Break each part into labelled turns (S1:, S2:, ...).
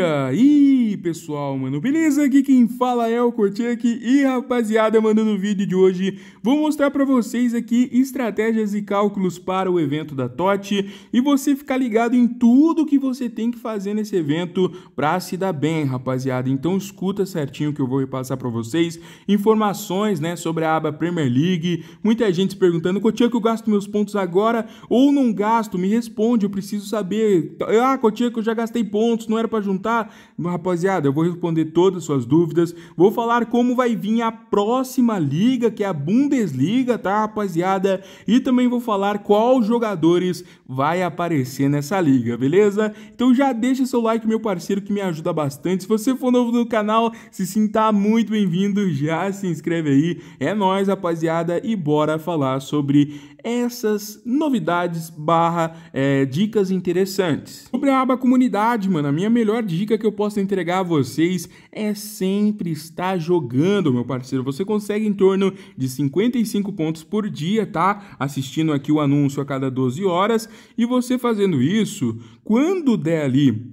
S1: dia e pessoal, mano? Beleza? Aqui quem fala é o Korchak e rapaziada, mano, no vídeo de hoje vou mostrar pra vocês aqui estratégias e cálculos para o evento da TOT e você ficar ligado em tudo que você tem que fazer nesse evento pra se dar bem, rapaziada. Então escuta certinho que eu vou repassar pra vocês informações, né, sobre a aba Premier League. Muita gente se perguntando, Korchak, eu gasto meus pontos agora ou não gasto? Me responde, eu preciso saber. Ah, Korchak, eu já gastei pontos, não era pra juntar? Rapaziada, rapaziada, eu vou responder todas as suas dúvidas, vou falar como vai vir a próxima liga, que é a Bundesliga, tá, rapaziada? E também vou falar qual jogadores vai aparecer nessa liga, beleza? Então já deixa seu like, meu parceiro, que me ajuda bastante. Se você for novo no canal, se sinta muito bem-vindo, já se inscreve aí. É nóis, rapaziada, e bora falar sobre essas novidades barra é, dicas interessantes. Sobre a aba comunidade, mano, a minha melhor dica que eu posso entregar para vocês é sempre estar jogando, meu parceiro. Você consegue em torno de 55 pontos por dia, tá? Assistindo aqui o anúncio a cada 12 horas e você fazendo isso, quando der ali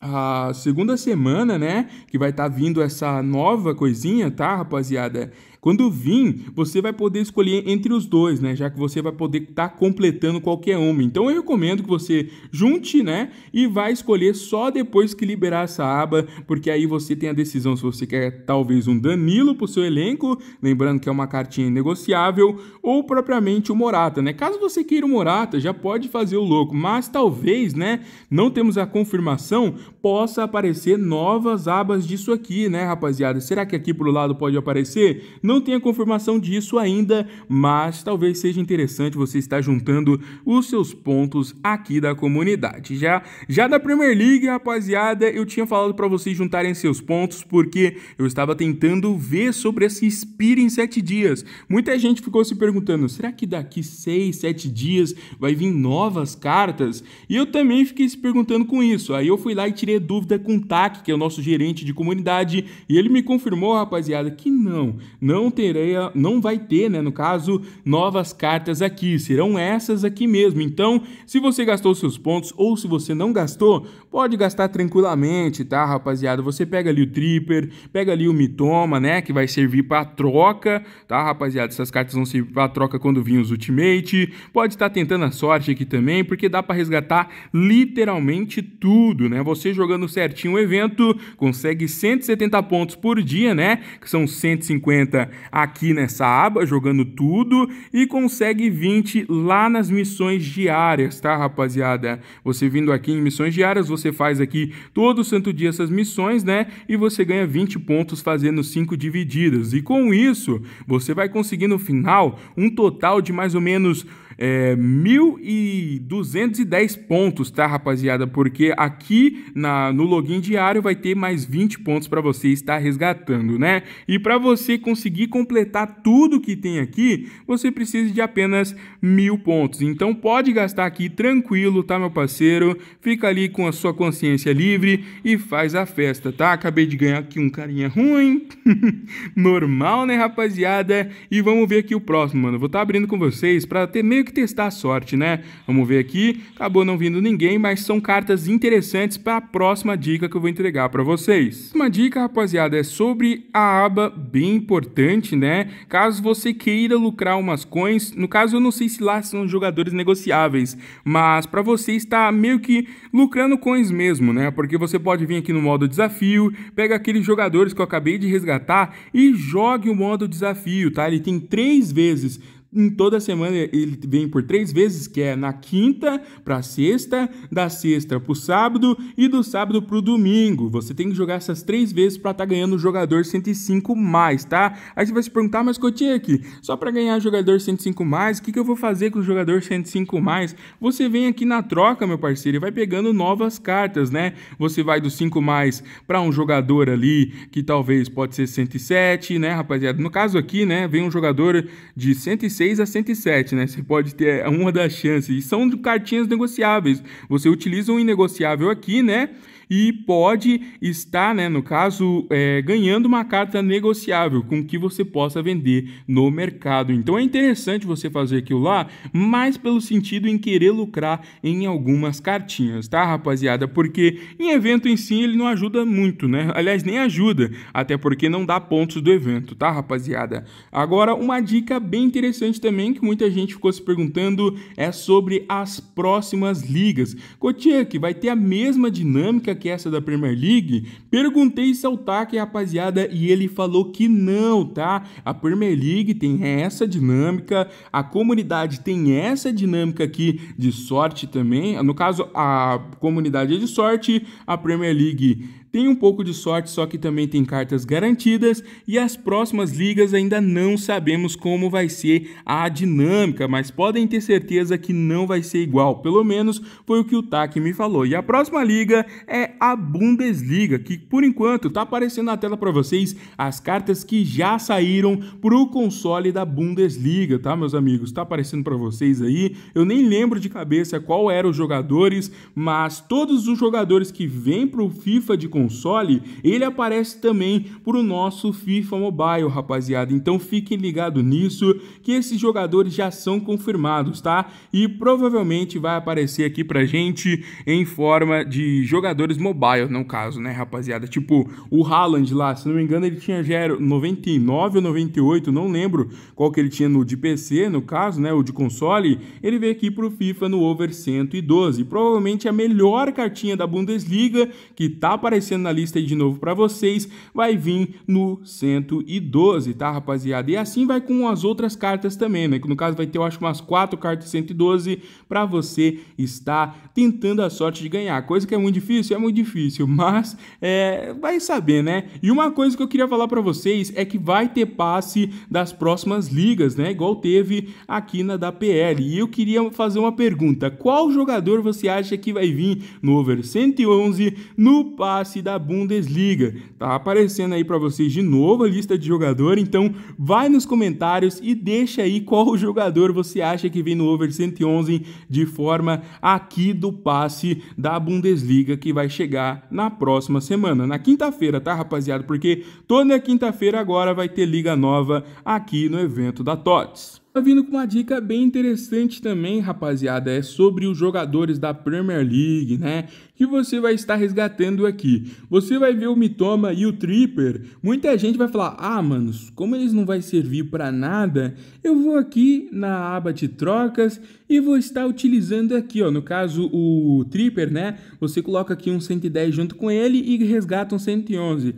S1: a segunda semana, né? Que vai estar tá vindo essa nova coisinha, tá, rapaziada? Quando vir, você vai poder escolher entre os dois, né? Já que você vai poder estar tá completando qualquer uma. Então eu recomendo que você junte, né? E vai escolher só depois que liberar essa aba, porque aí você tem a decisão se você quer talvez um Danilo para o seu elenco, lembrando que é uma cartinha negociável, ou propriamente o Morata, né? Caso você queira o Morata, já pode fazer o louco, mas talvez, né? Não temos a confirmação, possa aparecer novas abas disso aqui, né, rapaziada? Será que aqui pro lado pode aparecer? Não não tenha confirmação disso ainda, mas talvez seja interessante você estar juntando os seus pontos aqui da comunidade. Já, já da Premier League, rapaziada, eu tinha falado para vocês juntarem seus pontos porque eu estava tentando ver sobre esse expira em sete dias. Muita gente ficou se perguntando, será que daqui seis, sete dias vai vir novas cartas? E eu também fiquei se perguntando com isso. Aí eu fui lá e tirei dúvida com o TAC, que é o nosso gerente de comunidade, e ele me confirmou, rapaziada, que não, não não teria, não vai ter, né, no caso, novas cartas aqui, serão essas aqui mesmo. Então, se você gastou seus pontos ou se você não gastou, pode gastar tranquilamente, tá, rapaziada? Você pega ali o Tripper, pega ali o Mitoma, né, que vai servir para troca, tá, rapaziada? Essas cartas vão servir para troca quando vir os Ultimate. Pode estar tá tentando a sorte aqui também, porque dá para resgatar literalmente tudo, né? Você jogando certinho o evento, consegue 170 pontos por dia, né? Que são 150 aqui nessa aba jogando tudo e consegue 20 lá nas missões diárias, tá, rapaziada? Você vindo aqui em missões diárias, você faz aqui todo santo dia essas missões, né? E você ganha 20 pontos fazendo 5 divididas. E com isso, você vai conseguir no final um total de mais ou menos é, 1.210 pontos, tá, rapaziada? Porque aqui na, no login diário vai ter mais 20 pontos para você estar resgatando, né? E para você conseguir completar tudo que tem aqui, você precisa de apenas mil pontos. Então pode gastar aqui tranquilo, tá, meu parceiro? Fica ali com a sua consciência livre e faz a festa, tá? Acabei de ganhar aqui um carinha ruim. Normal, né, rapaziada? E vamos ver aqui o próximo, mano. Vou estar tá abrindo com vocês para ter meio que testar a sorte, né? Vamos ver aqui. Acabou não vindo ninguém, mas são cartas interessantes para a próxima dica que eu vou entregar para vocês. Uma dica, rapaziada, é sobre a aba bem importante, né? Caso você queira lucrar umas coins, no caso eu não sei se lá são jogadores negociáveis, mas para você está meio que lucrando coins mesmo, né? Porque você pode vir aqui no modo desafio, pega aqueles jogadores que eu acabei de resgatar e jogue o modo desafio, tá? Ele tem três vezes em toda semana ele vem por três vezes, que é na quinta para sexta, da sexta para o sábado e do sábado para o domingo. Você tem que jogar essas três vezes para estar tá ganhando o jogador 105 mais, tá? Aí você vai se perguntar, mas cotinha aqui só para ganhar jogador 105 mais, o que, que eu vou fazer com o jogador 105 mais? Você vem aqui na troca, meu parceiro, e vai pegando novas cartas, né? Você vai do 5 mais para um jogador ali que talvez pode ser 107, né, rapaziada? No caso aqui, né, vem um jogador de 106 106 a 107, né? Você pode ter é, uma das chances. E são cartinhas negociáveis. Você utiliza um inegociável aqui, né? e pode estar, né, no caso, é, ganhando uma carta negociável com que você possa vender no mercado. Então é interessante você fazer aquilo lá, mas pelo sentido em querer lucrar em algumas cartinhas, tá, rapaziada? Porque em evento em si ele não ajuda muito, né? Aliás, nem ajuda, até porque não dá pontos do evento, tá, rapaziada? Agora, uma dica bem interessante também que muita gente ficou se perguntando é sobre as próximas ligas. Cotia, que vai ter a mesma dinâmica que essa da Premier League? Perguntei isso é o Taki, rapaziada, e ele falou que não, tá? A Premier League tem essa dinâmica, a comunidade tem essa dinâmica aqui de sorte também. No caso, a comunidade é de sorte, a Premier League tem um pouco de sorte, só que também tem cartas garantidas e as próximas ligas ainda não sabemos como vai ser a dinâmica, mas podem ter certeza que não vai ser igual, pelo menos foi o que o TAC me falou. E a próxima liga é a Bundesliga, que por enquanto está aparecendo na tela para vocês as cartas que já saíram pro console da Bundesliga, tá, meus amigos? Tá aparecendo para vocês aí. Eu nem lembro de cabeça qual eram os jogadores, mas todos os jogadores que vêm pro FIFA de console console, ele aparece também para o nosso FIFA Mobile, rapaziada. Então fiquem ligados nisso, que esses jogadores já são confirmados, tá? E provavelmente vai aparecer aqui para gente em forma de jogadores mobile, no caso, né, rapaziada? Tipo, o Haaland lá, se não me engano, ele tinha 99 ou 98, não lembro qual que ele tinha no de PC, no caso, né, o de console. Ele veio aqui para o FIFA no over 112. Provavelmente a melhor cartinha da Bundesliga que tá aparecendo aparecendo na lista aí de novo para vocês, vai vir no 112, tá, rapaziada? E assim vai com as outras cartas também, né? Que no caso vai ter, eu acho, umas 4 cartas 112 para você estar tentando a sorte de ganhar. Coisa que é muito difícil? É muito difícil, mas é, vai saber, né? E uma coisa que eu queria falar para vocês é que vai ter passe das próximas ligas, né? Igual teve aqui na da PL. E eu queria fazer uma pergunta: qual jogador você acha que vai vir no over 111 no passe? da Bundesliga. Tá aparecendo aí para vocês de novo a lista de jogador, então vai nos comentários e deixa aí qual jogador você acha que vem no over 111 de forma aqui do passe da Bundesliga que vai chegar na próxima semana, na quinta-feira, tá rapaziada? Porque toda quinta-feira agora vai ter liga nova aqui no evento da TOTS. Tá vindo com uma dica bem interessante também, rapaziada, é sobre os jogadores da Premier League, né? Que você vai estar resgatando aqui. Você vai ver o Mitoma e o Tripper. Muita gente vai falar: "Ah, manos, como eles não vai servir para nada, eu vou aqui na aba de trocas e vou estar utilizando aqui, ó, no caso o Tripper, né? Você coloca aqui um 110 junto com ele e resgata um 111.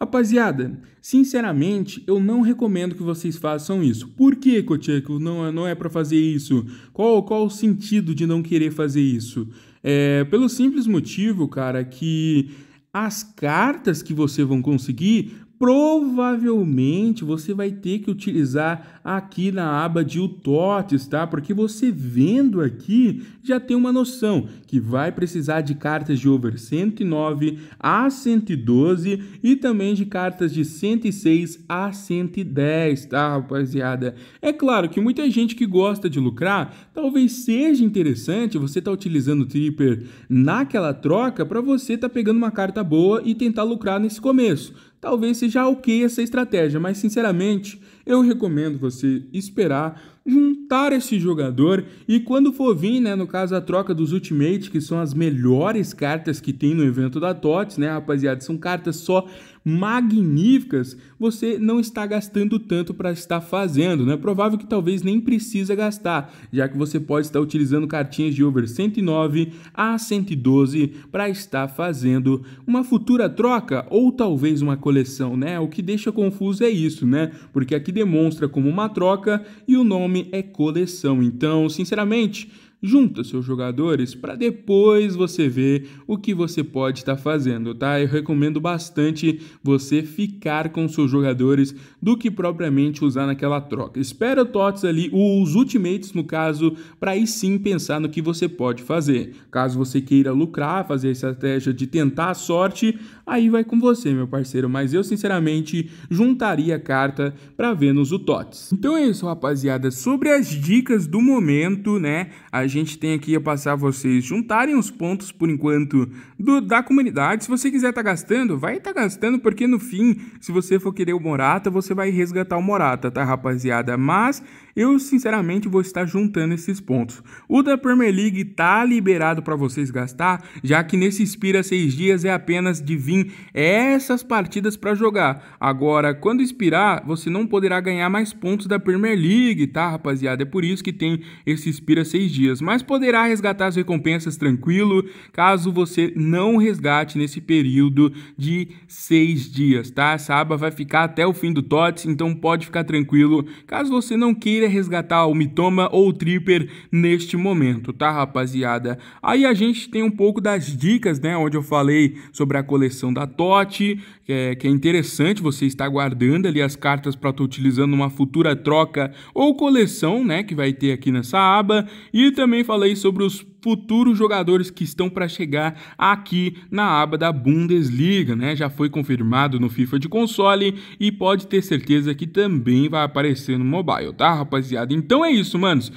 S1: Rapaziada, sinceramente, eu não recomendo que vocês façam isso. Por que, Kotieko, não, não é, é para fazer isso? Qual, qual o sentido de não querer fazer isso? É, pelo simples motivo, cara, que as cartas que você vão conseguir provavelmente você vai ter que utilizar aqui na aba de utotes, tá? Porque você vendo aqui já tem uma noção que vai precisar de cartas de over 109 a 112 e também de cartas de 106 a 110, tá, rapaziada? É claro que muita gente que gosta de lucrar, talvez seja interessante você estar tá utilizando o Tripper naquela troca para você estar tá pegando uma carta boa e tentar lucrar nesse começo talvez seja ok essa estratégia, mas sinceramente eu recomendo você esperar juntar esse jogador e quando for vir, né, no caso a troca dos Ultimate, que são as melhores cartas que tem no evento da TOTS, né, rapaziada, são cartas só magníficas, você não está gastando tanto para estar fazendo, né? Provável que talvez nem precisa gastar, já que você pode estar utilizando cartinhas de over 109 a 112 para estar fazendo uma futura troca ou talvez uma coleção, né? O que deixa confuso é isso, né? Porque aqui demonstra como uma troca e o nome filme é coleção. Então, sinceramente, junta seus jogadores para depois você ver o que você pode estar tá fazendo, tá? Eu recomendo bastante você ficar com seus jogadores do que propriamente usar naquela troca. Espera o TOTS ali, os ultimates no caso, para aí sim pensar no que você pode fazer. Caso você queira lucrar, fazer a estratégia de tentar a sorte, aí vai com você, meu parceiro, mas eu sinceramente juntaria a carta para Vênus o TOTS. Então é isso, rapaziada, sobre as dicas do momento, né? gente tem aqui a passar a vocês juntarem os pontos por enquanto do, da comunidade. Se você quiser estar tá gastando, vai estar tá gastando, porque no fim, se você for querer o Morata, você vai resgatar o Morata, tá, rapaziada? Mas eu, sinceramente, vou estar juntando esses pontos. O da Premier League tá liberado para vocês gastar, já que nesse expira seis dias é apenas de vir essas partidas para jogar. Agora, quando expirar, você não poderá ganhar mais pontos da Premier League, tá, rapaziada? É por isso que tem esse expira seis dias. Mas poderá resgatar as recompensas tranquilo, caso você não resgate nesse período de seis dias, tá? Essa aba vai ficar até o fim do TOTS, então pode ficar tranquilo. Caso você não queira quer resgatar o Mitoma ou o Tripper neste momento, tá, rapaziada? Aí a gente tem um pouco das dicas, né? Onde eu falei sobre a coleção da Totti, que é, que é interessante você estar guardando ali as cartas para estar utilizando numa futura troca ou coleção, né? Que vai ter aqui nessa aba. E também falei sobre os futuros jogadores que estão para chegar aqui na aba da Bundesliga, né? Já foi confirmado no FIFA de console e pode ter certeza que também vai aparecer no mobile, tá, rapaziada? Então é isso, manos.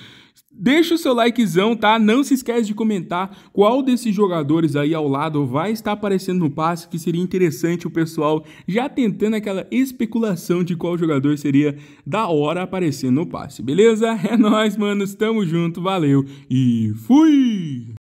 S1: Deixa o seu likezão, tá? Não se esquece de comentar qual desses jogadores aí ao lado vai estar aparecendo no passe, que seria interessante o pessoal já tentando aquela especulação de qual jogador seria da hora aparecendo no passe, beleza? É nóis, mano, tamo junto, valeu e fui!